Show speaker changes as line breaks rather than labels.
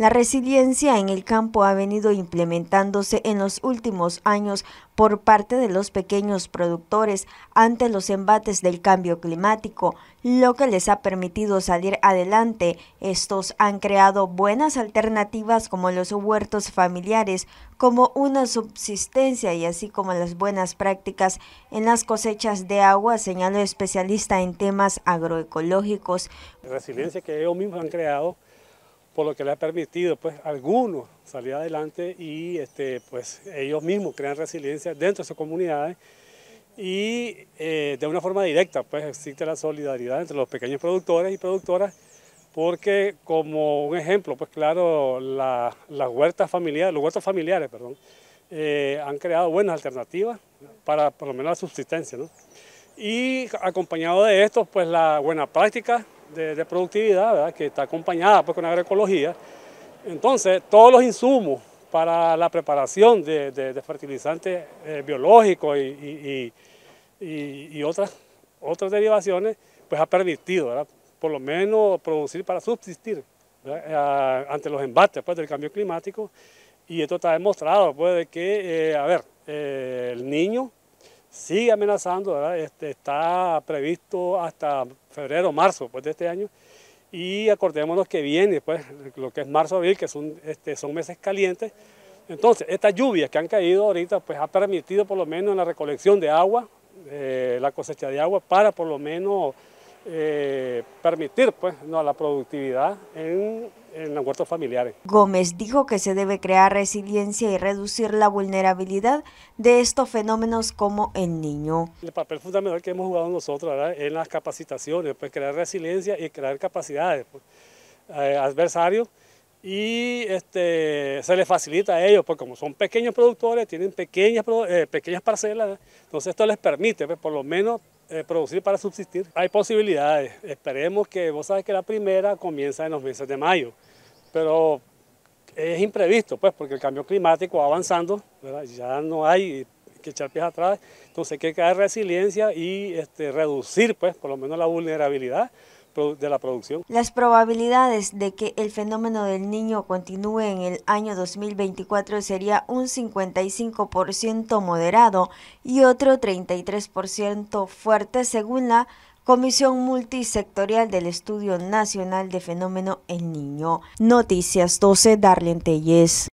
La resiliencia en el campo ha venido implementándose en los últimos años por parte de los pequeños productores ante los embates del cambio climático, lo que les ha permitido salir adelante. Estos han creado buenas alternativas como los huertos familiares, como una subsistencia y así como las buenas prácticas en las cosechas de agua, señaló especialista en temas agroecológicos.
resiliencia que ellos mismos han creado por lo que le ha permitido pues algunos salir adelante y este, pues ellos mismos crean resiliencia dentro de sus comunidades y eh, de una forma directa pues existe la solidaridad entre los pequeños productores y productoras porque como un ejemplo pues claro las huertas familiares, los huertos familiares perdón, eh, han creado buenas alternativas para por lo menos la subsistencia ¿no? y acompañado de esto pues la buena práctica de, productividad, que está acompañada pues, con agroecología. Entonces, todos los insumos para la preparación de, fertilizantes eh, biológicos y, otras, derivaciones, pues ha permitido, por lo menos producir para subsistir ante los embates pues, del cambio climático. Y esto está demostrado, pues, de que, eh, a ver, eh, el niño sigue amenazando, este, está previsto hasta febrero, marzo pues, de este año. Y acordémonos que viene pues, lo que es marzo, abril, que son, este, meses calientes. Entonces, estas lluvias que han caído ahorita, pues ha permitido por lo menos la recolección de agua, eh, la cosecha de agua, para por lo menos eh, permitir pues, no, la productividad en en los huertos familiares.
Gómez dijo que se debe crear resiliencia y reducir la vulnerabilidad de estos fenómenos como el niño.
El papel fundamental que hemos jugado nosotros en las capacitaciones, pues crear resiliencia y crear capacidades pues, eh, adversarios y este, se les facilita a ellos, porque como son pequeños productores, tienen pequeñas, eh, pequeñas parcelas, entonces esto les permite pues, por lo menos eh, producir para subsistir. Hay posibilidades. Esperemos que, vos sabes que la primera comienza en los meses de mayo, pero es imprevisto, pues, porque el cambio climático va avanzando, ya no hay que echar pies atrás, entonces hay que crear resiliencia y este, reducir, pues, por lo menos la vulnerabilidad de la producción.
Las probabilidades de que el fenómeno del niño continúe en el año 2024 sería un 55% moderado y otro 33% fuerte según la Comisión Multisectorial del Estudio Nacional de Fenómeno en Niño. Noticias 12, Darlene Telles.